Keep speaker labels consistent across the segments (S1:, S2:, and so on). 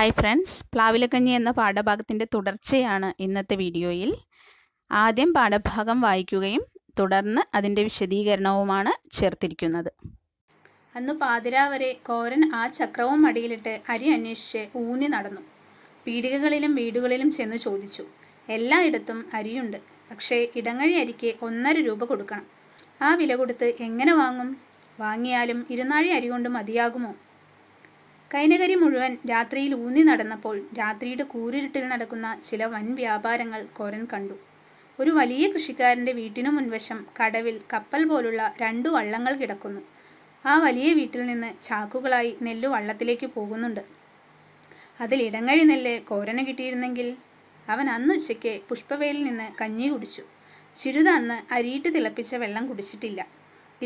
S1: hi friends പ്ലാവിലക്കഞ്ഞി എന്ന പാഠഭാഗത്തിൻ്റെ തുടർച്ചയാണ് ഇന്നത്തെ വീഡിയോയിൽ ആദ്യം പാഠഭാഗം വായിക്കുകയും തുടർന്ന് അതിൻ്റെ വിശദീകരണവുമാണ് ചേർത്തിരിക്കുന്നത് അന്ന് പാതിരാ വരെ കോരൻ ആ ചക്രവും അടിയിലിട്ട് അരി അന്വേഷിച്ച് ഊന്നി നടന്നു പീടികകളിലും വീടുകളിലും ചെന്ന് ചോദിച്ചു എല്ലായിടത്തും അരിയുണ്ട് പക്ഷേ ഇടങ്ങഴി അരിക്ക് ഒന്നര രൂപ കൊടുക്കണം ആ വില കൊടുത്ത് എങ്ങനെ വാങ്ങും വാങ്ങിയാലും ഇരുന്നാഴി അരി കൊണ്ട് മതിയാകുമോ കൈനകരി മുഴുവൻ രാത്രിയിൽ ഊന്നി നടന്നപ്പോൾ രാത്രിയുടെ കൂരിരുട്ടിൽ നടക്കുന്ന ചില വൻ വ്യാപാരങ്ങൾ കോരൻ കണ്ടു ഒരു വലിയ കൃഷിക്കാരൻ്റെ വീട്ടിനു മുൻവശം കടവിൽ കപ്പൽ പോലുള്ള രണ്ടു വള്ളങ്ങൾ കിടക്കുന്നു ആ വലിയ വീട്ടിൽ നിന്ന് ചാക്കുകളായി നെല്ല് വള്ളത്തിലേക്ക് പോകുന്നുണ്ട് അതിൽ ഇടങ്ങഴി നെല്ല് കോരന് കിട്ടിയിരുന്നെങ്കിൽ അവൻ അന്നുച്ചയ്ക്ക് പുഷ്പവേലിൽ നിന്ന് കഞ്ഞി കുടിച്ചു ചിരുത അന്ന് അരിയിട്ട് തിളപ്പിച്ച വെള്ളം കുടിച്ചിട്ടില്ല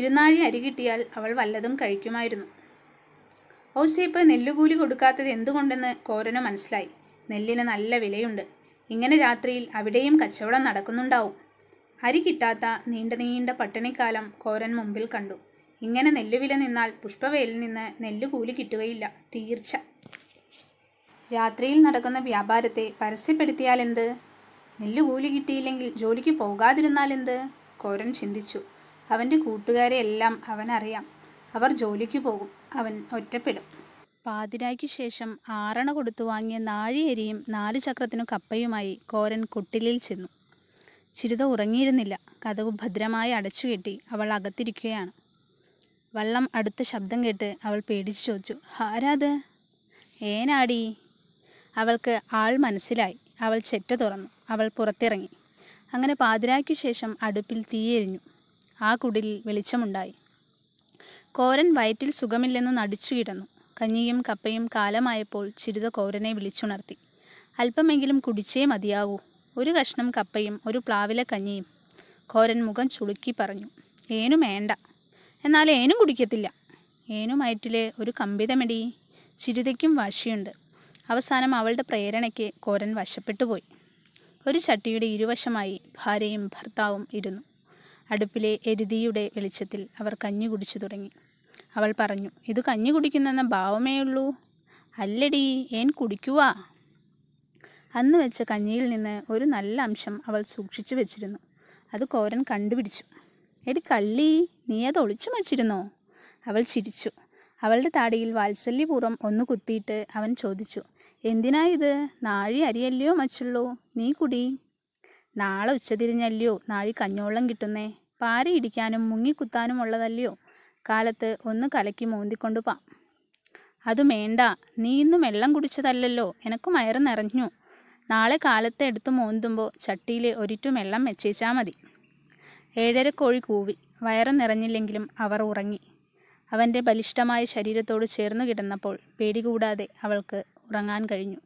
S1: ഇരുന്നാഴി അരി കിട്ടിയാൽ അവൾ വല്ലതും കഴിക്കുമായിരുന്നു ഔസേപ്പ് നെല്ലുകൂലി കൊടുക്കാത്തത് എന്തുകൊണ്ടെന്ന് കോരനു മനസ്സിലായി നെല്ലിന് നല്ല വിലയുണ്ട് ഇങ്ങനെ രാത്രിയിൽ അവിടെയും കച്ചവടം നടക്കുന്നുണ്ടാവും അരി കിട്ടാത്ത നീണ്ട നീണ്ട പട്ടിണിക്കാലം കോരൻ മുമ്പിൽ കണ്ടു ഇങ്ങനെ നെല്ലുവില നിന്നാൽ പുഷ്പവയിലിൽ നിന്ന് നെല്ലുകൂലി കിട്ടുകയില്ല തീർച്ച രാത്രിയിൽ നടക്കുന്ന വ്യാപാരത്തെ പരസ്യപ്പെടുത്തിയാൽ എന്ത് നെല്ലുകൂലി കിട്ടിയില്ലെങ്കിൽ ജോലിക്ക് പോകാതിരുന്നാൽ എന്ത് കോരൻ ചിന്തിച്ചു അവൻ്റെ കൂട്ടുകാരെ എല്ലാം അവനറിയാം അവർ ജോലിക്ക് പോകും അവൻ ഒറ്റപ്പെടും പാതിരായ്ക്കു ശേഷം ആറണ കൊടുത്തു വാങ്ങിയ നാഴിയരിയും നാലു ചക്രത്തിനു കപ്പയുമായി കോരൻ കുട്ടിലിൽ ചെന്നു ചിരിത ഉറങ്ങിയിരുന്നില്ല കഥവ് ഭദ്രമായി അടച്ചുകെട്ടി അവൾ അകത്തിരിക്കുകയാണ് വള്ളം അടുത്ത ശബ്ദം കേട്ട് അവൾ പേടിച്ചു ചോദിച്ചു ആരാത് ഏനാടി അവൾക്ക് ആൾ മനസ്സിലായി അവൾ ചെറ്റ തുറന്നു അവൾ പുറത്തിറങ്ങി അങ്ങനെ പാതിരായ്ക്കു ശേഷം അടുപ്പിൽ തീയെരിഞ്ഞു ആ കുടിലിൽ വെളിച്ചമുണ്ടായി കോരൻ വയറ്റിൽ സുഖമില്ലെന്ന് നടിച്ചു കിടന്നു കഞ്ഞിയും കപ്പയും കാലമായപ്പോൾ ചിരിത കോരനെ വിളിച്ചുണർത്തി അല്പമെങ്കിലും കുടിച്ചേ മതിയാകൂ ഒരു കഷ്ണം കപ്പയും ഒരു പ്ലാവില കഞ്ഞിയും കോരൻ മുഖം ചുളുക്കി പറഞ്ഞു ഏനും വേണ്ട എന്നാൽ ഏനും കുടിക്കത്തില്ല ഏനും വയറ്റിലെ ഒരു കമ്പിതമെടി ചിരിതയ്ക്കും വാശിയുണ്ട് അവസാനം അവളുടെ പ്രേരണയ്ക്ക് കോരൻ വശപ്പെട്ടുപോയി ഒരു ചട്ടിയുടെ ഇരുവശമായി ഭാര്യയും ഭർത്താവും ഇരുന്നു അടുപ്പിലെ എരുതിയുടെ വെളിച്ചത്തിൽ അവർ കഞ്ഞി കുടിച്ചു തുടങ്ങി അവൾ പറഞ്ഞു ഇത് കഞ്ഞി കുടിക്കുന്നെന്ന ഭാവമേ ഉള്ളൂ അല്ലടി ഏൻ കുടിക്കുവാ അന്ന് വെച്ച കഞ്ഞിയിൽ നിന്ന് ഒരു നല്ല അംശം അവൾ സൂക്ഷിച്ചു വെച്ചിരുന്നു അത് കോരൻ കണ്ടുപിടിച്ചു എടി കള്ളി നീ അത് ഒളിച്ചു വച്ചിരുന്നോ അവൾ ചിരിച്ചു അവളുടെ താടിയിൽ വാത്സല്യപൂർവ്വം ഒന്ന് കുത്തിയിട്ട് അവൻ ചോദിച്ചു എന്തിനാ ഇത് നാഴി അരിയല്ലയോ മച്ചുള്ളൂ നീ കുടി നാളെ ഉച്ചതിരിഞ്ഞല്ലയോ നാഴി കഞ്ഞോളം കിട്ടുന്നേ പാരയിടിക്കാനും മുങ്ങിക്കുത്താനും ഉള്ളതല്ലയോ കാലത്ത് ഒന്ന് കലക്കി മോന്തിക്കൊണ്ടു പാ അത് വേണ്ട നീ ഇന്നും വെള്ളം കുടിച്ചതല്ലല്ലോ എനക്ക് മയറ് നിറഞ്ഞു നാളെ കാലത്ത് എടുത്തു മോന്തുമ്പോൾ ചട്ടിയിൽ ഒരിറ്റു വെള്ളം വെച്ചേച്ചാൽ മതി ഏഴര കോഴി കൂവി വയറ് നിറഞ്ഞില്ലെങ്കിലും അവർ ഉറങ്ങി അവൻ്റെ ബലിഷ്ഠമായ ശരീരത്തോട് ചേർന്നു കിടന്നപ്പോൾ പേടികൂടാതെ അവൾക്ക് ഉറങ്ങാൻ കഴിഞ്ഞു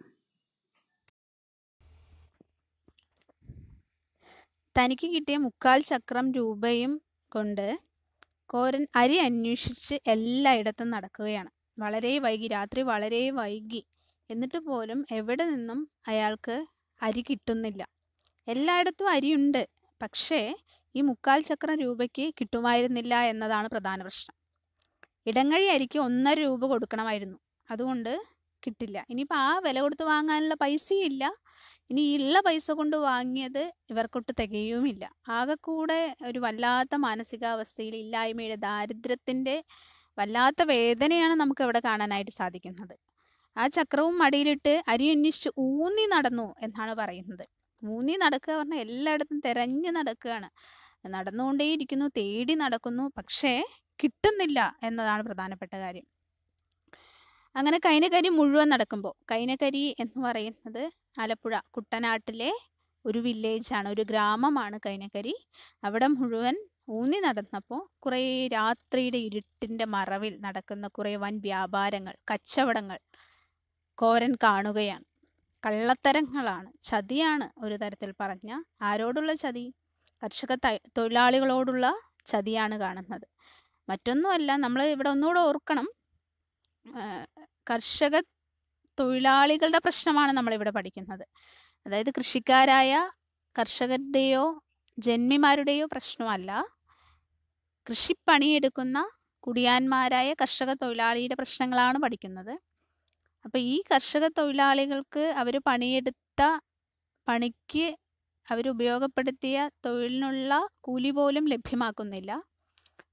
S1: തനിക്ക് കിട്ടിയ മുക്കാൽ ചക്രം രൂപയും കൊണ്ട് കോരൻ അരി അന്വേഷിച്ച് എല്ലായിടത്തും നടക്കുകയാണ് വളരെ വൈകി രാത്രി വളരെ വൈകി എന്നിട്ട് പോലും എവിടെ നിന്നും അയാൾക്ക് അരി കിട്ടുന്നില്ല എല്ലായിടത്തും അരിയുണ്ട് പക്ഷേ ഈ മുക്കാൽ ചക്രം രൂപയ്ക്ക് കിട്ടുമായിരുന്നില്ല എന്നതാണ് പ്രധാന പ്രശ്നം ഇടങ്ങഴി അരിക്ക് ഒന്നര രൂപ കൊടുക്കണമായിരുന്നു അതുകൊണ്ട് കിട്ടില്ല ഇനിയിപ്പോൾ ആ വില കൊടുത്ത് വാങ്ങാനുള്ള പൈസയില്ല ഇനി ഉള്ള പൈസ കൊണ്ട് വാങ്ങിയത് ഇവർക്കൊട്ട് തികയുമില്ല ആകെക്കൂടെ ഒരു വല്ലാത്ത മാനസികാവസ്ഥയിൽ ഇല്ലായ്മയുടെ ദാരിദ്ര്യത്തിൻ്റെ വല്ലാത്ത വേദനയാണ് നമുക്ക് ഇവിടെ കാണാനായിട്ട് സാധിക്കുന്നത് ആ ചക്രവും മടിയിലിട്ട് അരി അന്വേഷിച്ച് ഊന്നി നടന്നു എന്നാണ് പറയുന്നത് ഊന്നി നടക്കുക പറഞ്ഞാൽ എല്ലായിടത്തും തിരഞ്ഞു നടക്കുകയാണ് നടന്നുകൊണ്ടേയിരിക്കുന്നു തേടി നടക്കുന്നു പക്ഷേ കിട്ടുന്നില്ല എന്നതാണ് പ്രധാനപ്പെട്ട കാര്യം അങ്ങനെ കൈനകരി മുഴുവൻ നടക്കുമ്പോൾ കൈനകരി എന്ന് പറയുന്നത് ആലപ്പുഴ കുട്ടനാട്ടിലെ ഒരു വില്ലേജാണ് ഒരു ഗ്രാമമാണ് കൈനകരി അവിടെ മുഴുവൻ ഊന്നി നടന്നപ്പോൾ കുറേ രാത്രിയുടെ ഇരുട്ടിൻ്റെ മറവിൽ നടക്കുന്ന കുറേ വൻ വ്യാപാരങ്ങൾ കച്ചവടങ്ങൾ കോരൻ കാണുകയാണ് കള്ളത്തരങ്ങളാണ് ചതിയാണ് ഒരു തരത്തിൽ പറഞ്ഞ ആരോടുള്ള ചതി കർഷക തൊഴിലാളികളോടുള്ള ചതിയാണ് കാണുന്നത് മറ്റൊന്നുമല്ല നമ്മൾ ഇവിടെ ഒന്നുകൂടെ ഓർക്കണം കർഷക തൊഴിലാളികളുടെ പ്രശ്നമാണ് നമ്മളിവിടെ പഠിക്കുന്നത് അതായത് കൃഷിക്കാരായ കർഷകരുടെയോ ജന്മിമാരുടെയോ പ്രശ്നമല്ല കൃഷിപ്പണിയെടുക്കുന്ന കുടിയാന്മാരായ കർഷക തൊഴിലാളിയുടെ പ്രശ്നങ്ങളാണ് പഠിക്കുന്നത് അപ്പോൾ ഈ കർഷക തൊഴിലാളികൾക്ക് അവർ പണിയെടുത്ത പണിക്ക് അവരുപയോഗപ്പെടുത്തിയ തൊഴിലിനുള്ള കൂലി പോലും ലഭ്യമാക്കുന്നില്ല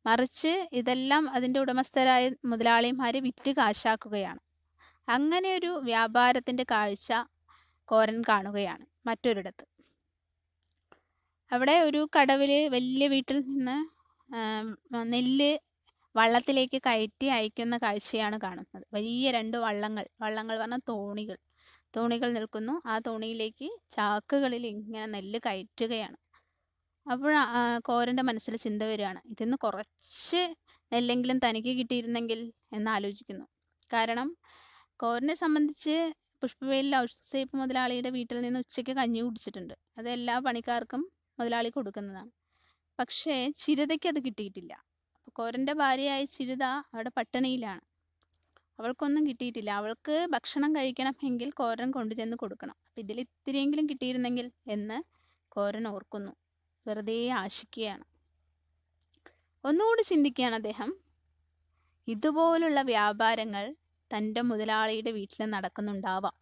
S1: മറിച്ച് ഇതെല്ലാം അതിൻ്റെ ഉടമസ്ഥരായ മുതലാളിമാർ വിറ്റ് കാശാക്കുകയാണ് അങ്ങനെ ഒരു വ്യാപാരത്തിൻ്റെ കാഴ്ച കോരൻ കാണുകയാണ് മറ്റൊരിടത്ത് അവിടെ ഒരു കടവില് വലിയ വീട്ടിൽ നിന്ന് നെല്ല് വള്ളത്തിലേക്ക് കയറ്റി അയക്കുന്ന കാഴ്ചയാണ് കാണുന്നത് വലിയ രണ്ട് വള്ളങ്ങൾ വള്ളങ്ങൾ പറഞ്ഞാൽ തോണികൾ തോണികൾ നിൽക്കുന്നു ആ തോണിയിലേക്ക് ചാക്കുകളിൽ ഇങ്ങനെ നെല്ല് കയറ്റുകയാണ് അപ്പോൾ കോരൻ്റെ മനസ്സിൽ ചിന്ത വരികയാണ് ഇതിന്ന് കുറച്ച് നെല്ലെങ്കിലും തനിക്ക് കിട്ടിയിരുന്നെങ്കിൽ എന്നാലോചിക്കുന്നു കാരണം കോരനെ സംബന്ധിച്ച് പുഷ്പവേലിൽ ഔഷധസേപ്പ് മുതലാളിയുടെ വീട്ടിൽ നിന്ന് ഉച്ചയ്ക്ക് കഞ്ഞി കുടിച്ചിട്ടുണ്ട് അത് എല്ലാ പണിക്കാർക്കും മുതലാളി കൊടുക്കുന്നതാണ് പക്ഷേ ചിരതയ്ക്ക് അത് കിട്ടിയിട്ടില്ല അപ്പോൾ കോരൻ്റെ ഭാര്യയായ ചിരുത അവിടെ പട്ടിണിയിലാണ് അവൾക്കൊന്നും കിട്ടിയിട്ടില്ല അവൾക്ക് ഭക്ഷണം കഴിക്കണമെങ്കിൽ കോരൻ കൊണ്ടുചെന്ന് കൊടുക്കണം അപ്പം ഇതിൽ ഇത്തിരിയെങ്കിലും കിട്ടിയിരുന്നെങ്കിൽ എന്ന് കോരൻ ഓർക്കുന്നു വെറുതെ ആശിക്കുകയാണ് ഒന്നുകൂടി ചിന്തിക്കുകയാണ് അദ്ദേഹം ഇതുപോലുള്ള വ്യാപാരങ്ങൾ തൻ്റെ മുതലാളിയുടെ വീട്ടിൽ നടക്കുന്നുണ്ടാവാം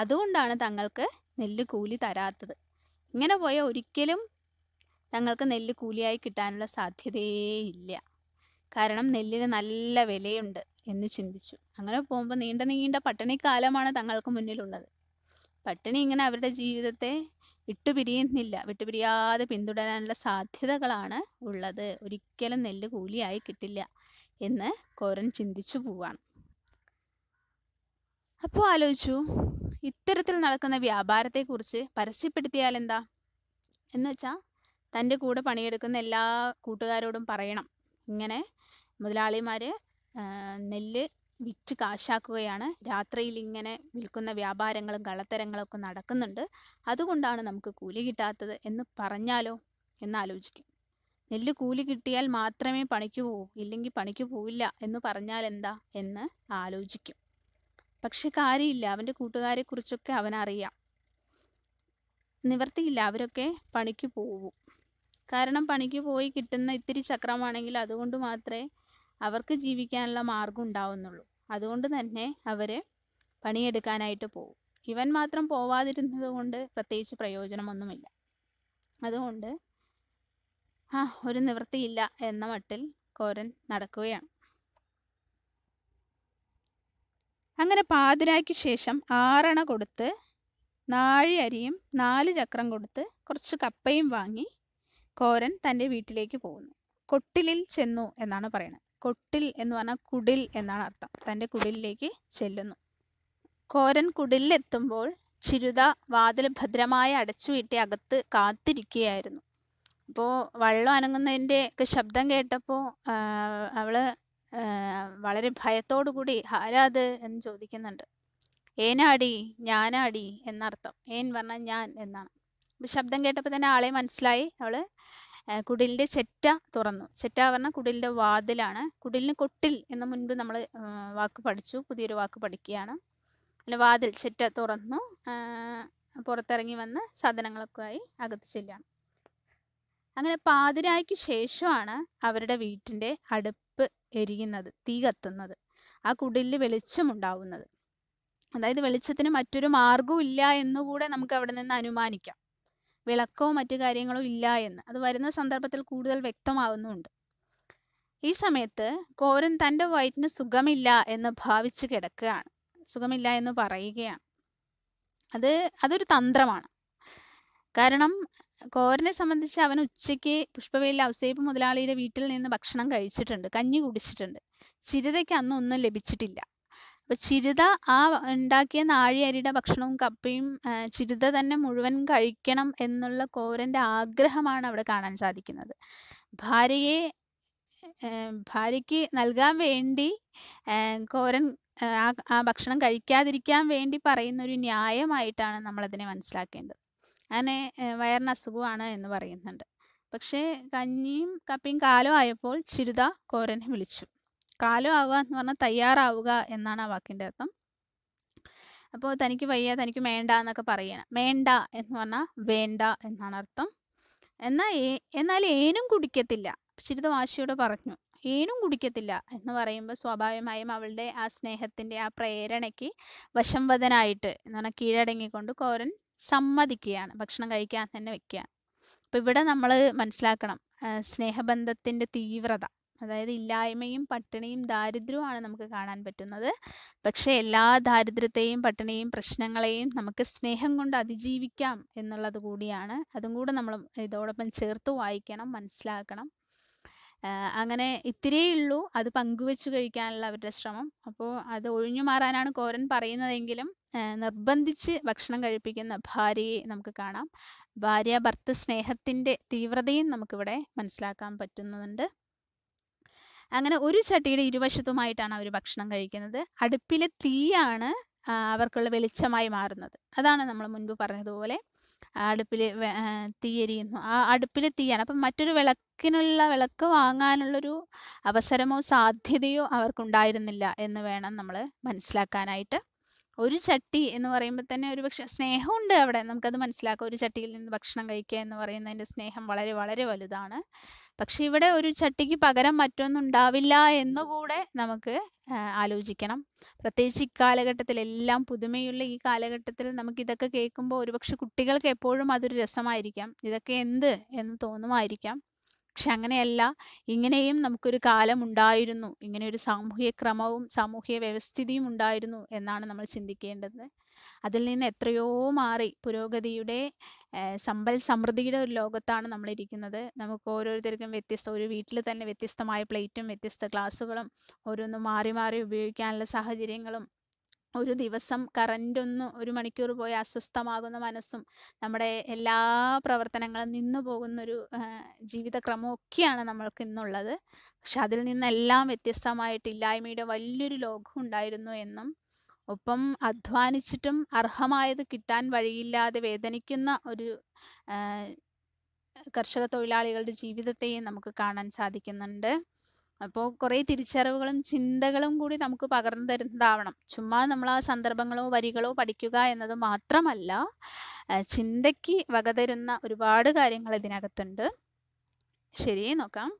S1: അതുകൊണ്ടാണ് തങ്ങൾക്ക് നെല്ല് കൂലി തരാത്തത് ഇങ്ങനെ പോയാൽ ഒരിക്കലും തങ്ങൾക്ക് നെല്ല് കൂലിയായി കിട്ടാനുള്ള സാധ്യതയേയില്ല കാരണം നെല്ലിന് നല്ല വിലയുണ്ട് എന്ന് ചിന്തിച്ചു അങ്ങനെ പോകുമ്പോൾ നീണ്ട നീണ്ട പട്ടിണിക്കാലമാണ് തങ്ങൾക്ക് മുന്നിലുള്ളത് പട്ടിണി ഇങ്ങനെ അവരുടെ ജീവിതത്തെ വിട്ടുപിരിയുന്നില്ല വിട്ടുപിരിയാതെ പിന്തുടരാനുള്ള സാധ്യതകളാണ് ഉള്ളത് ഒരിക്കലും നെല്ല് കൂലിയായി കിട്ടില്ല എന്ന് കോരൻ ചിന്തിച്ചു പോവാണ് അപ്പോൾ ആലോചിച്ചു ഇത്തരത്തിൽ നടക്കുന്ന വ്യാപാരത്തെക്കുറിച്ച് പരസ്യപ്പെടുത്തിയാൽ എന്താ എന്ന് വെച്ചാൽ തൻ്റെ കൂടെ പണിയെടുക്കുന്ന എല്ലാ കൂട്ടുകാരോടും പറയണം ഇങ്ങനെ മുതലാളിമാർ നെല്ല് വിറ്റ് കാശാക്കുകയാണ് രാത്രിയിൽ ഇങ്ങനെ വിൽക്കുന്ന വ്യാപാരങ്ങളും കള്ളത്തരങ്ങളും ഒക്കെ നടക്കുന്നുണ്ട് അതുകൊണ്ടാണ് നമുക്ക് കൂലി കിട്ടാത്തത് എന്ന് പറഞ്ഞാലോ എന്നാലോചിക്കും നെല്ല് കൂലി കിട്ടിയാൽ മാത്രമേ പണിക്ക് പോകൂ ഇല്ലെങ്കിൽ പണിക്ക് പോവില്ല എന്ന് പറഞ്ഞാൽ എന്താ എന്ന് ആലോചിക്കും പക്ഷെ കാര്യമില്ല അവൻ്റെ കൂട്ടുകാരെക്കുറിച്ചൊക്കെ അവനറിയാം നിവർത്തിയില്ല അവരൊക്കെ പണിക്ക് പോകും കാരണം പണിക്ക് പോയി കിട്ടുന്ന ഇത്തിരി ചക്രമാണെങ്കിൽ അതുകൊണ്ട് മാത്രമേ അവർക്ക് ജീവിക്കാനുള്ള മാർഗം ഉണ്ടാവുന്നുള്ളൂ അതുകൊണ്ട് തന്നെ അവർ പണിയെടുക്കാനായിട്ട് പോകും ഇവൻ മാത്രം പോവാതിരുന്നത് കൊണ്ട് പ്രത്യേകിച്ച് പ്രയോജനമൊന്നുമില്ല അതുകൊണ്ട് ആ ഒരു നിവൃത്തിയില്ല എന്ന മട്ടിൽ കോരൻ നടക്കുകയാണ് അങ്ങനെ പാതിരായ്ക്ക് ശേഷം ആറണ കൊടുത്ത് നാഴി അരിയും നാല് ചക്രം കൊടുത്ത് കുറച്ച് കപ്പയും വാങ്ങി കോരൻ തൻ്റെ വീട്ടിലേക്ക് പോകുന്നു കൊട്ടിലിൽ ചെന്നു എന്നാണ് പറയുന്നത് കൊട്ടിൽ എന്ന് പറഞ്ഞാൽ കുടിൽ എന്നാണ് അർത്ഥം തൻ്റെ കുടിലിലേക്ക് ചെല്ലുന്നു കോരൻ കുടിലെത്തുമ്പോൾ ചിരുത വാതിൽ ഭദ്രമായി അടച്ചുവിട്ടി അകത്ത് കാത്തിരിക്കുകയായിരുന്നു അപ്പോൾ വള്ളം അനങ്ങുന്നതിൻ്റെ ഒക്കെ ശബ്ദം കേട്ടപ്പോൾ അവൾ വളരെ കൂടി ആരാത് എന്ന് ചോദിക്കുന്നുണ്ട് ഏനാടി ഞാനാടി എന്നർത്ഥം ഏൻ പറഞ്ഞാൽ ഞാൻ എന്നാണ് ശബ്ദം കേട്ടപ്പോൾ തന്നെ ആളെ മനസ്സിലായി അവൾ കുടിലിൻ്റെ ചെറ്റ തുറന്നു ചെറ്റ പറഞ്ഞാൽ കുടിലിൻ്റെ വാതിലാണ് കുടിലിന് കൊട്ടിൽ എന്ന മുൻപ് നമ്മൾ വാക്ക് പഠിച്ചു പുതിയൊരു വാക്ക് പഠിക്കുകയാണ് അങ്ങനെ വാതിൽ ചെറ്റ തുറന്നു പുറത്തിറങ്ങി വന്ന് സാധനങ്ങളൊക്കെ ആയി അകത്ത് ചെല്ലാണ് അങ്ങനെ പാതിരായ്ക്ക് ശേഷമാണ് അവരുടെ വീട്ടിൻ്റെ അടുപ്പ് എരിയുന്നത് തീ കത്തുന്നത് ആ കുടിലിൽ വെളിച്ചമുണ്ടാവുന്നത് അതായത് വെളിച്ചത്തിന് മറ്റൊരു മാർഗവും ഇല്ല എന്നുകൂടെ നമുക്ക് അവിടെ നിന്ന് അനുമാനിക്കാം വിളക്കോ മറ്റു കാര്യങ്ങളോ ഇല്ല എന്ന് അത് വരുന്ന സന്ദർഭത്തിൽ കൂടുതൽ വ്യക്തമാവുന്നുണ്ട് ഈ സമയത്ത് കോരൻ തൻ്റെ വയറ്റിന് സുഖമില്ല എന്ന് ഭാവിച്ച് കിടക്കുകയാണ് സുഖമില്ല എന്ന് പറയുകയാണ് അത് അതൊരു തന്ത്രമാണ് കാരണം കോരനെ സംബന്ധിച്ച് അവൻ ഉച്ചയ്ക്ക് പുഷ്പവേലിൽ ഔസേബ് മുതലാളിയുടെ വീട്ടിൽ നിന്ന് ഭക്ഷണം കഴിച്ചിട്ടുണ്ട് കഞ്ഞി കുടിച്ചിട്ടുണ്ട് ചിരിതയ്ക്ക് അന്ന് ഒന്നും ലഭിച്ചിട്ടില്ല അപ്പൊ ചിരിത ആ ഉണ്ടാക്കിയ നാഴിയരിയുടെ ഭക്ഷണവും കപ്പയും ചിരിത തന്നെ മുഴുവൻ കഴിക്കണം എന്നുള്ള കോരന്റെ ആഗ്രഹമാണ് അവിടെ കാണാൻ സാധിക്കുന്നത് ഭാര്യയെ ഭാര്യയ്ക്ക് നൽകാൻ വേണ്ടി കോരൻ ആ ഭക്ഷണം കഴിക്കാതിരിക്കാൻ വേണ്ടി പറയുന്ന ഒരു ന്യായമായിട്ടാണ് നമ്മളതിനെ മനസ്സിലാക്കേണ്ടത് അങ്ങനെ വയറിന് അസുഖമാണ് എന്ന് പറയുന്നുണ്ട് പക്ഷേ കഞ്ഞിയും കപ്പിയും കാലം ആയപ്പോൾ ചിരുത കോരനെ വിളിച്ചു കാലം ആവുക എന്ന് പറഞ്ഞാൽ തയ്യാറാവുക എന്നാണ് ആ വാക്കിൻ്റെ അർത്ഥം അപ്പോൾ തനിക്ക് വയ്യ തനിക്ക് വേണ്ട എന്നൊക്കെ പറയണം വേണ്ട എന്ന് പറഞ്ഞാൽ വേണ്ട എന്നാണ് അർത്ഥം എന്നാൽ എന്നാൽ ഏനും കുടിക്കത്തില്ല ചിരുത വാശിയോട് പറഞ്ഞു ഏനും കുടിക്കത്തില്ല എന്ന് പറയുമ്പോൾ സ്വാഭാവികമായും അവളുടെ ആ സ്നേഹത്തിൻ്റെ ആ പ്രേരണയ്ക്ക് വശംവദനായിട്ട് എന്ന് പറഞ്ഞാൽ കീഴടങ്ങിക്കൊണ്ട് കോരൻ സമ്മതിക്കുകയാണ് ഭക്ഷണം കഴിക്കാൻ തന്നെ വെക്കുക അപ്പം ഇവിടെ നമ്മൾ മനസ്സിലാക്കണം സ്നേഹബന്ധത്തിൻ്റെ തീവ്രത അതായത് ഇല്ലായ്മയും പട്ടിണിയും ദാരിദ്ര്യവുമാണ് നമുക്ക് കാണാൻ പറ്റുന്നത് പക്ഷേ എല്ലാ ദാരിദ്ര്യത്തെയും പട്ടിണിയും പ്രശ്നങ്ങളെയും നമുക്ക് സ്നേഹം കൊണ്ട് അതിജീവിക്കാം എന്നുള്ളത് കൂടിയാണ് അതും കൂടെ നമ്മൾ ഇതോടൊപ്പം ചേർത്ത് വായിക്കണം മനസ്സിലാക്കണം അങ്ങനെ ഇത്രയേ ഉള്ളൂ അത് പങ്കുവെച്ചു കഴിക്കാനുള്ള അവരുടെ ശ്രമം അപ്പോൾ അത് ഒഴിഞ്ഞു മാറാനാണ് കോരൻ പറയുന്നതെങ്കിലും നിർബന്ധിച്ച് ഭക്ഷണം കഴിപ്പിക്കുന്ന ഭാര്യയെ നമുക്ക് കാണാം ഭാര്യ ഭർത്ത സ്നേഹത്തിൻ്റെ തീവ്രതയും നമുക്കിവിടെ മനസ്സിലാക്കാൻ പറ്റുന്നുണ്ട് അങ്ങനെ ഒരു ചട്ടിയുടെ ഇരുവശത്തുമായിട്ടാണ് അവർ ഭക്ഷണം കഴിക്കുന്നത് അടുപ്പിലെ തീയാണ് അവർക്കുള്ള വെളിച്ചമായി മാറുന്നത് അതാണ് നമ്മൾ മുൻപ് പറഞ്ഞതുപോലെ അടുപ്പിൽ തീ എരിയുന്നു ആ അടുപ്പിൽ തീയാണ് അപ്പം മറ്റൊരു വിളക്കിനുള്ള വിളക്ക് വാങ്ങാനുള്ളൊരു അവസരമോ സാധ്യതയോ അവർക്കുണ്ടായിരുന്നില്ല എന്ന് വേണം നമ്മൾ മനസ്സിലാക്കാനായിട്ട് ഒരു ചട്ടി എന്ന് പറയുമ്പോൾ തന്നെ ഒരു പക്ഷെ സ്നേഹമുണ്ട് അവിടെ നമുക്കത് മനസ്സിലാക്കാം ഒരു ചട്ടിയിൽ നിന്ന് ഭക്ഷണം കഴിക്കുക എന്ന് പറയുന്നതിൻ്റെ സ്നേഹം വളരെ വളരെ വലുതാണ് പക്ഷേ ഇവിടെ ഒരു ചട്ടിക്ക് പകരം ഉണ്ടാവില്ല എന്നുകൂടെ നമുക്ക് ആലോചിക്കണം പ്രത്യേകിച്ച് എല്ലാം പുതുമയുള്ള ഈ കാലഘട്ടത്തിൽ നമുക്കിതൊക്കെ കേൾക്കുമ്പോൾ ഒരുപക്ഷെ കുട്ടികൾക്ക് എപ്പോഴും അതൊരു രസമായിരിക്കാം ഇതൊക്കെ എന്ത് എന്ന് തോന്നുമായിരിക്കാം പക്ഷെ അങ്ങനെയല്ല ഇങ്ങനെയും നമുക്കൊരു കാലം ഉണ്ടായിരുന്നു ഇങ്ങനെ ഒരു സാമൂഹിക ക്രമവും സാമൂഹിക വ്യവസ്ഥിതിയും ഉണ്ടായിരുന്നു എന്നാണ് നമ്മൾ ചിന്തിക്കേണ്ടത് അതിൽ നിന്ന് എത്രയോ മാറി പുരോഗതിയുടെ സമ്പൽ സമൃദ്ധിയുടെ ഒരു ലോകത്താണ് നമ്മൾ ഇരിക്കുന്നത് നമുക്ക് ഓരോരുത്തർക്കും വ്യത്യസ്ത ഒരു വീട്ടിൽ തന്നെ വ്യത്യസ്തമായ പ്ലേറ്റും വ്യത്യസ്ത ഗ്ലാസ്സുകളും ഓരോന്നും മാറി മാറി ഉപയോഗിക്കാനുള്ള സാഹചര്യങ്ങളും ഒരു ദിവസം ഒന്ന് ഒരു മണിക്കൂർ പോയി അസ്വസ്ഥമാകുന്ന മനസ്സും നമ്മുടെ എല്ലാ പ്രവർത്തനങ്ങളും നിന്നു പോകുന്നൊരു ജീവിതക്രമവും ഒക്കെയാണ് നമ്മൾക്ക് ഇന്നുള്ളത് പക്ഷെ അതിൽ നിന്നെല്ലാം വ്യത്യസ്തമായിട്ട് ഇല്ലായ്മയുടെ വലിയൊരു ലോകം ഉണ്ടായിരുന്നു എന്നും ഒപ്പം അധ്വാനിച്ചിട്ടും അർഹമായത് കിട്ടാൻ വഴിയില്ലാതെ വേദനിക്കുന്ന ഒരു കർഷക തൊഴിലാളികളുടെ ജീവിതത്തെയും നമുക്ക് കാണാൻ സാധിക്കുന്നുണ്ട് അപ്പോൾ കുറേ തിരിച്ചറിവുകളും ചിന്തകളും കൂടി നമുക്ക് പകർന്നു തരുന്നതാവണം ചുമ്മാ നമ്മൾ ആ സന്ദർഭങ്ങളോ വരികളോ പഠിക്കുക എന്നത് മാത്രമല്ല ചിന്തയ്ക്ക് വകതരുന്ന ഒരുപാട് കാര്യങ്ങൾ ഇതിനകത്തുണ്ട് ശരി നോക്കാം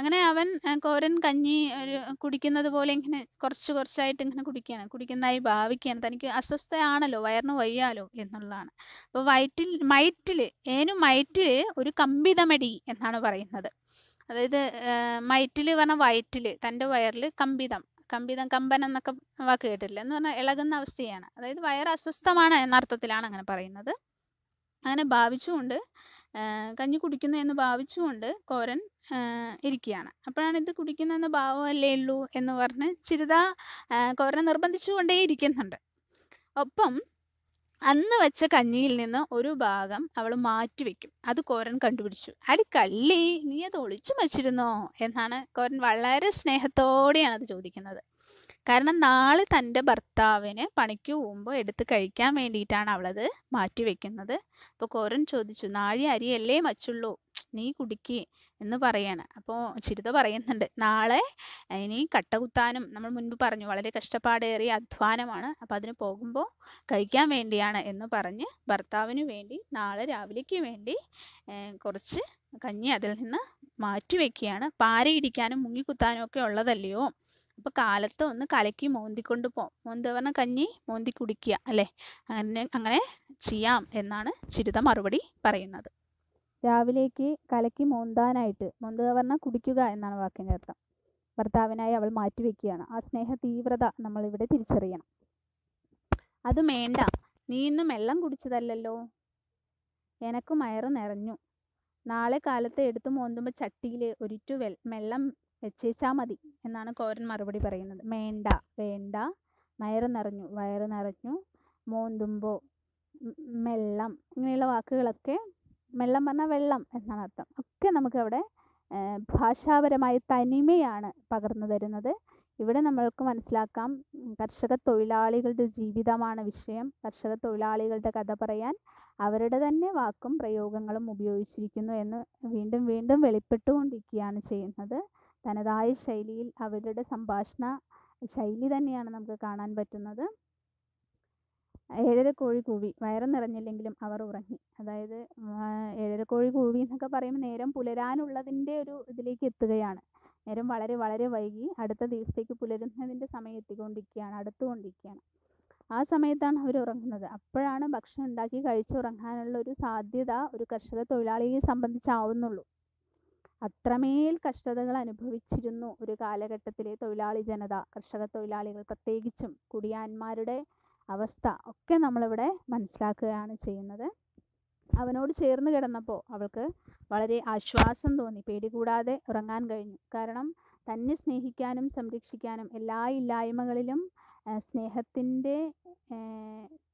S1: അങ്ങനെ അവൻ കോരൻ കഞ്ഞി ഒരു കുടിക്കുന്നത് പോലെ ഇങ്ങനെ കുറച്ച് കുറച്ചായിട്ട് ഇങ്ങനെ കുടിക്കുകയാണ് കുടിക്കുന്നതായി ഭാവിക്കുകയാണ് തനിക്ക് അസ്വസ്ഥയാണല്ലോ വയറിന് വയ്യാലോ എന്നുള്ളതാണ് അപ്പോൾ വയറ്റിൽ മയറ്റിൽ ഏനു മയറ്റിൽ ഒരു കമ്പിതമടി എന്നാണ് പറയുന്നത് അതായത് മൈറ്റിൽ പറഞ്ഞാൽ വയറ്റിൽ തൻ്റെ വയറിൽ കമ്പിതം കമ്പിതം കമ്പനം എന്നൊക്കെ വാക്ക് കേട്ടില്ല എന്ന് പറഞ്ഞാൽ ഇളകുന്ന അവസ്ഥയാണ് അതായത് വയർ അസ്വസ്ഥമാണ് എന്ന അർത്ഥത്തിലാണ് അങ്ങനെ പറയുന്നത് അങ്ങനെ ഭാവിച്ചുകൊണ്ട് കഞ്ഞി കുടിക്കുന്നു എന്ന് ഭാവിച്ചുകൊണ്ട് കോരൻ ഇരിക്കുകയാണ് അപ്പോഴാണ് ഇത് കുടിക്കുന്നതെന്ന് ഭാവമല്ലേ ഉള്ളൂ എന്ന് പറഞ്ഞ് ചിരിത കോരനെ നിർബന്ധിച്ചുകൊണ്ടേ ഇരിക്കുന്നുണ്ട് ഒപ്പം അന്ന് വെച്ച കഞ്ഞിയിൽ നിന്ന് ഒരു ഭാഗം അവൾ മാറ്റിവെക്കും അത് കോരൻ കണ്ടുപിടിച്ചു അരി കല്ലി നീ അത് ഒളിച്ചു വച്ചിരുന്നോ എന്നാണ് കോരൻ വളരെ സ്നേഹത്തോടെയാണ് അത് ചോദിക്കുന്നത് കാരണം നാളെ തൻ്റെ ഭർത്താവിന് പണിക്ക് പോകുമ്പോൾ എടുത്ത് കഴിക്കാൻ വേണ്ടിയിട്ടാണ് അവളത് മാറ്റിവെക്കുന്നത് അപ്പോൾ കോരൻ ചോദിച്ചു നാഴി അരിയല്ലേ മച്ചുള്ളൂ നീ കുടിക്ക് എന്ന് പറയാണ് അപ്പോൾ ചിരിത പറയുന്നുണ്ട് നാളെ ഇനി കട്ട കുത്താനും നമ്മൾ മുൻപ് പറഞ്ഞു വളരെ കഷ്ടപ്പാടേറിയ അധ്വാനമാണ് അപ്പോൾ അതിന് പോകുമ്പോൾ കഴിക്കാൻ വേണ്ടിയാണ് എന്ന് പറഞ്ഞ് ഭർത്താവിന് വേണ്ടി നാളെ രാവിലേക്ക് വേണ്ടി കുറച്ച് കഞ്ഞി അതിൽ നിന്ന് മാറ്റിവെക്കുകയാണ് പാരയിടിക്കാനും മുങ്ങിക്കുത്താനും ഒക്കെ ഉള്ളതല്ലയോ അപ്പോൾ കാലത്ത് ഒന്ന് കലക്കി മോന്തിക്കൊണ്ട് പോകും മോന്തി പറഞ്ഞ കഞ്ഞി മോന്തി കുടിക്കുക അല്ലേ അങ്ങനെ അങ്ങനെ ചെയ്യാം എന്നാണ് ചിരിത മറുപടി പറയുന്നത് രാവിലേക്ക് കലക്കി മോന്താനായിട്ട് മോന്തുക പറഞ്ഞാൽ കുടിക്കുക എന്നാണ് വാക്കിൻ്റെ അർത്ഥം ഭർത്താവിനായി അവൾ മാറ്റിവെക്കുകയാണ് ആ സ്നേഹ തീവ്രത നമ്മൾ ഇവിടെ തിരിച്ചറിയണം അത് വേണ്ട നീ ഇന്ന് വെള്ളം കുടിച്ചതല്ലല്ലോ എനക്ക് മയറ് നിറഞ്ഞു നാളെ കാലത്ത് എടുത്തു മോന്തുമ്പോൾ ചട്ടിയിൽ ഒരിറ്റു വെ വെള്ളം വെച്ചേച്ചാൽ മതി എന്നാണ് കോരൻ മറുപടി പറയുന്നത് വേണ്ട വേണ്ട മയറ് നിറഞ്ഞു വയറ് നിറഞ്ഞു മോന്തുമ്പോൾ വെള്ളം ഇങ്ങനെയുള്ള വാക്കുകളൊക്കെ വെള്ളം പറഞ്ഞാൽ വെള്ളം എന്നാണ് അർത്ഥം ഒക്കെ നമുക്കവിടെ ഭാഷാപരമായ തനിമയാണ് പകർന്നു തരുന്നത് ഇവിടെ നമ്മൾക്ക് മനസ്സിലാക്കാം കർഷക തൊഴിലാളികളുടെ ജീവിതമാണ് വിഷയം കർഷക തൊഴിലാളികളുടെ കഥ പറയാൻ അവരുടെ തന്നെ വാക്കും പ്രയോഗങ്ങളും ഉപയോഗിച്ചിരിക്കുന്നു എന്ന് വീണ്ടും വീണ്ടും വെളിപ്പെട്ടുകൊണ്ടിരിക്കുകയാണ് ചെയ്യുന്നത് തനതായ ശൈലിയിൽ അവരുടെ സംഭാഷണ ശൈലി തന്നെയാണ് നമുക്ക് കാണാൻ പറ്റുന്നത് കോഴി കൂവി വയറു നിറഞ്ഞില്ലെങ്കിലും അവർ ഉറങ്ങി അതായത് കോഴി കൂവി എന്നൊക്കെ പറയുമ്പോൾ നേരം പുലരാനുള്ളതിൻ്റെ ഒരു ഇതിലേക്ക് എത്തുകയാണ് നേരം വളരെ വളരെ വൈകി അടുത്ത ദിവസത്തേക്ക് പുലരുന്നതിൻ്റെ സമയം എത്തിക്കൊണ്ടിരിക്കുകയാണ് അടുത്തുകൊണ്ടിരിക്കുകയാണ് ആ സമയത്താണ് അവർ ഉറങ്ങുന്നത് അപ്പോഴാണ് ഭക്ഷണം ഉണ്ടാക്കി കഴിച്ചുറങ്ങാനുള്ള ഒരു സാധ്യത ഒരു കർഷക തൊഴിലാളിയെ സംബന്ധിച്ചാവുന്നുള്ളൂ അത്രമേൽ കഷ്ടതകൾ അനുഭവിച്ചിരുന്നു ഒരു കാലഘട്ടത്തിലെ തൊഴിലാളി ജനത കർഷക തൊഴിലാളികൾ പ്രത്യേകിച്ചും കുടിയാന്മാരുടെ അവസ്ഥ ഒക്കെ നമ്മളിവിടെ മനസ്സിലാക്കുകയാണ് ചെയ്യുന്നത് അവനോട് ചേർന്ന് കിടന്നപ്പോൾ അവൾക്ക് വളരെ ആശ്വാസം തോന്നി പേടി കൂടാതെ ഉറങ്ങാൻ കഴിഞ്ഞു കാരണം തന്നെ സ്നേഹിക്കാനും സംരക്ഷിക്കാനും എല്ലാ ഇല്ലായ്മകളിലും സ്നേഹത്തിൻ്റെ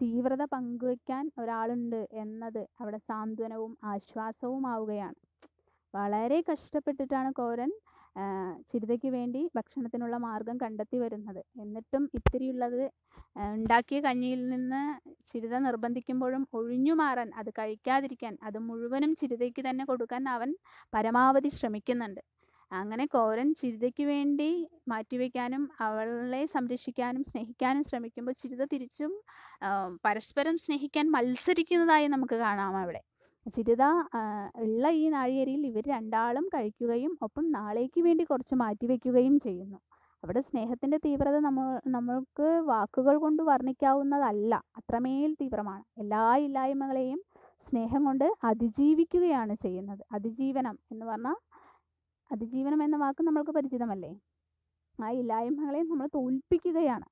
S1: തീവ്രത പങ്കുവയ്ക്കാൻ ഒരാളുണ്ട് എന്നത് അവിടെ സാന്ത്വനവും ആവുകയാണ് വളരെ കഷ്ടപ്പെട്ടിട്ടാണ് കോരൻ ചിരിതയ്ക്ക് വേണ്ടി ഭക്ഷണത്തിനുള്ള മാർഗം കണ്ടെത്തി വരുന്നത് എന്നിട്ടും ഇത്തിരിയുള്ളത് ഉണ്ടാക്കിയ കഞ്ഞിയിൽ നിന്ന് ചിരിത നിർബന്ധിക്കുമ്പോഴും ഒഴിഞ്ഞു മാറാൻ അത് കഴിക്കാതിരിക്കാൻ അത് മുഴുവനും ചിരിതയ്ക്ക് തന്നെ കൊടുക്കാൻ അവൻ പരമാവധി ശ്രമിക്കുന്നുണ്ട് അങ്ങനെ കോരൻ ചിരിതയ്ക്ക് വേണ്ടി മാറ്റിവെക്കാനും അവളെ സംരക്ഷിക്കാനും സ്നേഹിക്കാനും ശ്രമിക്കുമ്പോൾ ചിരിത തിരിച്ചും പരസ്പരം സ്നേഹിക്കാൻ മത്സരിക്കുന്നതായി നമുക്ക് കാണാം അവിടെ ചിരിത ഉള്ള ഈ നാഴികേരിയിൽ ഇവർ രണ്ടാളും കഴിക്കുകയും ഒപ്പം നാളേക്ക് വേണ്ടി കുറച്ച് മാറ്റിവെക്കുകയും ചെയ്യുന്നു അവിടെ സ്നേഹത്തിൻ്റെ തീവ്രത നമ്മ നമ്മൾക്ക് വാക്കുകൾ കൊണ്ട് വർണ്ണിക്കാവുന്നതല്ല അത്രമേൽ തീവ്രമാണ് എല്ലാ ഇല്ലായ്മകളെയും സ്നേഹം കൊണ്ട് അതിജീവിക്കുകയാണ് ചെയ്യുന്നത് അതിജീവനം എന്ന് പറഞ്ഞാൽ അതിജീവനം എന്ന വാക്ക് നമ്മൾക്ക് പരിചിതമല്ലേ ആ ഇല്ലായ്മകളെ നമ്മൾ തോൽപ്പിക്കുകയാണ്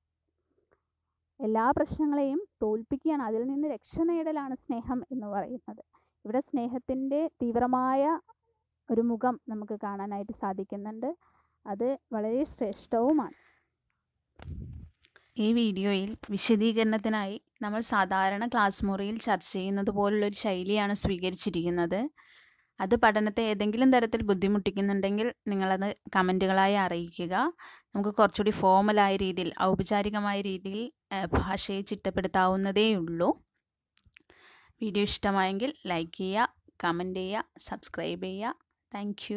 S1: എല്ലാ പ്രശ്നങ്ങളെയും തോൽപ്പിക്കുകയാണ് അതിൽ നിന്ന് രക്ഷ നേടലാണ് സ്നേഹം എന്ന് പറയുന്നത് ഇവിടെ സ്നേഹത്തിൻ്റെ തീവ്രമായ ഒരു മുഖം നമുക്ക് കാണാനായിട്ട് സാധിക്കുന്നുണ്ട് അത് വളരെ ശ്രേഷ്ഠവുമാണ് ഈ വീഡിയോയിൽ വിശദീകരണത്തിനായി നമ്മൾ സാധാരണ ക്ലാസ് മുറിയിൽ ചർച്ച ചെയ്യുന്നത് പോലുള്ളൊരു ശൈലിയാണ് സ്വീകരിച്ചിരിക്കുന്നത് അത് പഠനത്തെ ഏതെങ്കിലും തരത്തിൽ ബുദ്ധിമുട്ടിക്കുന്നുണ്ടെങ്കിൽ നിങ്ങളത് കമൻറ്റുകളായി അറിയിക്കുക നമുക്ക് കുറച്ചുകൂടി ഫോമലായ രീതിയിൽ ഔപചാരികമായ രീതിയിൽ ഭാഷയെ ചിട്ടപ്പെടുത്താവുന്നതേയുള്ളൂ വീഡിയോ ഇഷ്ടമായെങ്കിൽ ലൈക്ക് ചെയ്യുക കമൻറ്റ് ചെയ്യുക സബ്സ്ക്രൈബ് ചെയ്യുക താങ്ക്